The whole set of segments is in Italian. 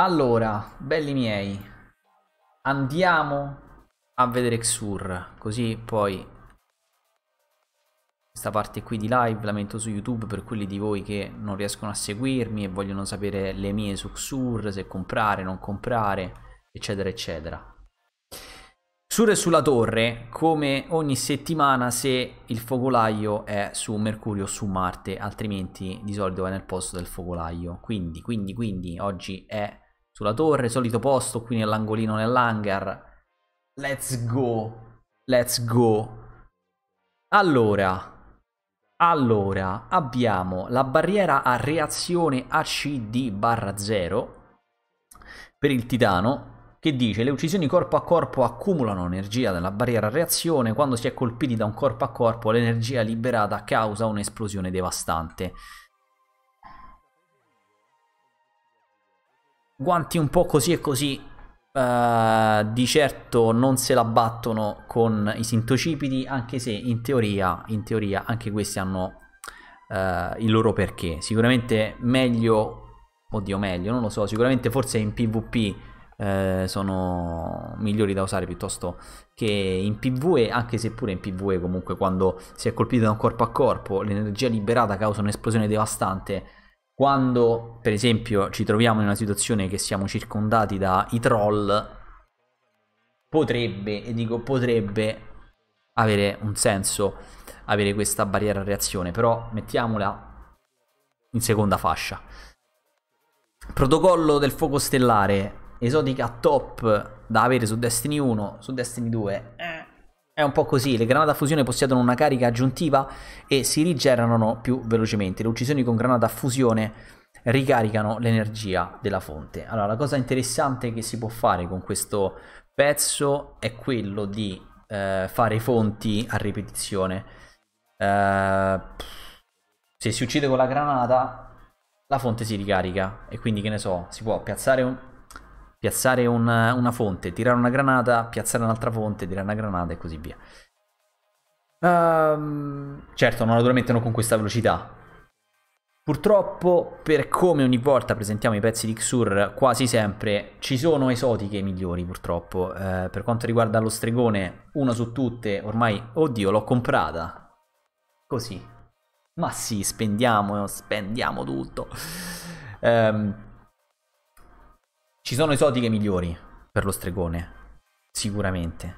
Allora, belli miei, andiamo a vedere Xur, così poi questa parte qui di live la metto su YouTube per quelli di voi che non riescono a seguirmi e vogliono sapere le mie su Xur, se comprare, non comprare, eccetera, eccetera. Xur è sulla torre come ogni settimana se il focolaio è su Mercurio o su Marte, altrimenti di solito va nel posto del focolaio. Quindi, quindi, quindi oggi è sulla torre, solito posto qui nell'angolino nell'hangar. Let's go, let's go. Allora, allora abbiamo la barriera a reazione ACD barra 0 per il titano che dice le uccisioni corpo a corpo accumulano energia nella barriera a reazione, quando si è colpiti da un corpo a corpo l'energia liberata causa un'esplosione devastante. guanti un po' così e così uh, di certo non se la battono con i sintocipiti, anche se in teoria, in teoria anche questi hanno uh, il loro perché. Sicuramente meglio, oddio meglio, non lo so, sicuramente forse in PvP uh, eh, sono migliori da usare piuttosto che in PvE, anche se pure in PvE comunque quando si è colpiti da un corpo a corpo l'energia liberata causa un'esplosione devastante quando, per esempio, ci troviamo in una situazione che siamo circondati dai troll, potrebbe, e dico potrebbe, avere un senso avere questa barriera reazione, però mettiamola in seconda fascia. Protocollo del fuoco stellare, esotica top da avere su Destiny 1, su Destiny 2. Eh è un po' così, le granate a fusione possiedono una carica aggiuntiva e si rigenerano più velocemente. Le uccisioni con granata a fusione ricaricano l'energia della fonte. Allora, la cosa interessante che si può fare con questo pezzo è quello di eh, fare fonti a ripetizione. Eh, se si uccide con la granata, la fonte si ricarica e quindi che ne so, si può piazzare un, piazzare una, una fonte, tirare una granata, piazzare un'altra fonte, tirare una granata e così via. Um, certo, non, naturalmente non con questa velocità. Purtroppo, per come ogni volta presentiamo i pezzi di Xur, quasi sempre ci sono esotiche migliori, purtroppo. Eh, per quanto riguarda lo stregone, una su tutte, ormai, oddio, l'ho comprata. Così. Ma sì, spendiamo, spendiamo tutto. Um, ci sono esotiche migliori per lo stregone, sicuramente.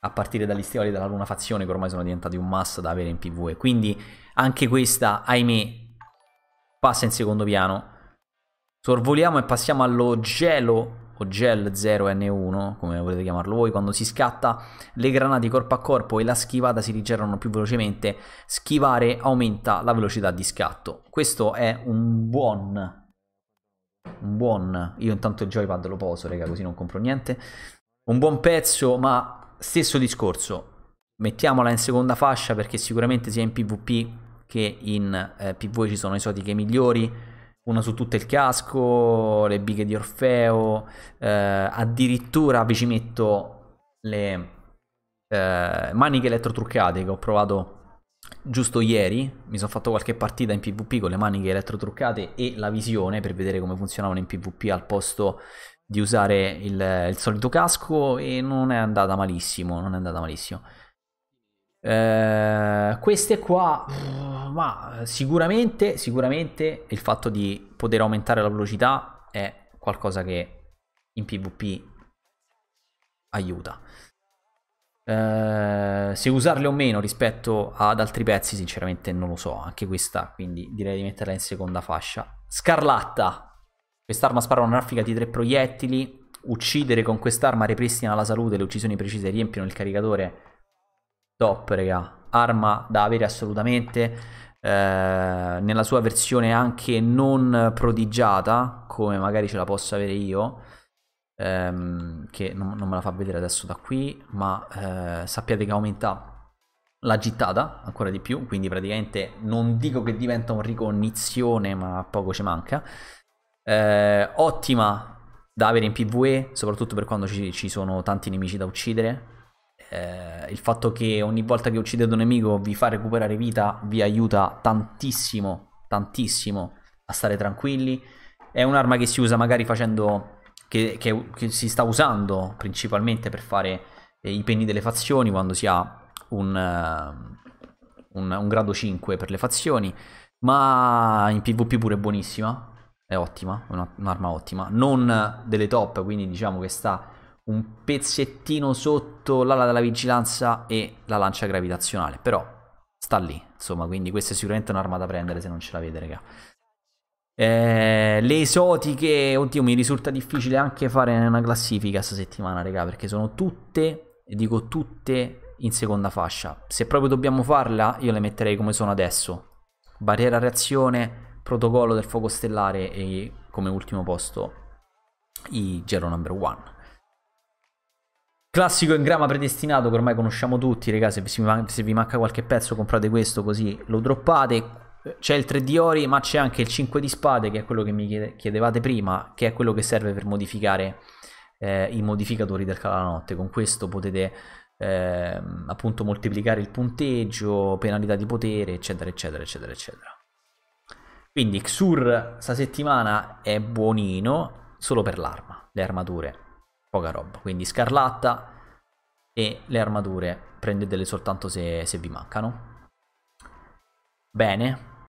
A partire dagli stivali della luna fazione che ormai sono diventati un must da avere in PvE. Quindi anche questa, ahimè, passa in secondo piano. Sorvoliamo e passiamo allo gelo o gel 0N1, come volete chiamarlo voi, quando si scatta le granate corpo a corpo e la schivata si rigenerano più velocemente, schivare aumenta la velocità di scatto. Questo è un buon un buon... Io intanto il joypad lo poso, raga, così non compro niente. Un buon pezzo, ma stesso discorso. Mettiamola in seconda fascia perché sicuramente sia in PvP che in eh, PvE ci sono esotiche migliori. Una su tutto il casco, le bighe di Orfeo, eh, addirittura vi ci metto le eh, maniche elettrotruccate che ho provato giusto ieri mi sono fatto qualche partita in PvP con le maniche elettrotruccate e la visione per vedere come funzionavano in PvP al posto di usare il, il solito casco e non è andata malissimo, non è andata malissimo. Eh, queste qua, ma sicuramente, sicuramente il fatto di poter aumentare la velocità è qualcosa che in PvP aiuta. Eh, se usarle o meno rispetto ad altri pezzi, sinceramente non lo so. Anche questa, quindi direi di metterla in seconda fascia. Scarlatta. Quest'arma spara una raffica di tre proiettili. Uccidere con quest'arma ripristina la salute. Le uccisioni precise riempiono il caricatore. Top, raga. Arma da avere assolutamente. Eh, nella sua versione anche non prodigiata, come magari ce la posso avere io ehm, che non, non, me la fa vedere adesso da qui, ma eh, sappiate che aumenta la gittata ancora di più, quindi praticamente non dico che diventa un ricognizione, ma poco ci manca. Eh, ottima da avere in PvE, soprattutto per quando ci, ci sono tanti nemici da uccidere. Eh, il fatto che ogni volta che uccidete un nemico vi fa recuperare vita vi aiuta tantissimo, tantissimo a stare tranquilli. È un'arma che si usa magari facendo che, che, che si sta usando principalmente per fare eh, i penni delle fazioni quando si ha un, uh, un, un grado 5 per le fazioni, ma in PvP pure è buonissima, è ottima, è una, un'arma ottima, non delle top, quindi diciamo che sta un pezzettino sotto l'ala della vigilanza e la lancia gravitazionale, però sta lì, insomma, quindi questa è sicuramente un'arma da prendere se non ce la vede, raga. Eh, le esotiche, oddio, mi risulta difficile anche fare una classifica questa settimana, raga, perché sono tutte, e dico tutte, in seconda fascia. Se proprio dobbiamo farla, io le metterei come sono adesso. Barriera reazione, protocollo del fuoco stellare e come ultimo posto i Gero Number One. Classico ingramma predestinato che ormai conosciamo tutti, ragazzi. se, se vi manca qualche pezzo comprate questo così lo droppate c'è il 3 di ori, ma c'è anche il 5 di spade, che è quello che mi chiedevate prima, che è quello che serve per modificare eh, i modificatori del calanotte. Con questo potete eh, appunto moltiplicare il punteggio, penalità di potere, eccetera, eccetera, eccetera, eccetera. Quindi Xur sta settimana è buonino solo per l'arma, le armature, poca roba. Quindi Scarlatta e le armature prendetele soltanto se, se vi mancano. Bene,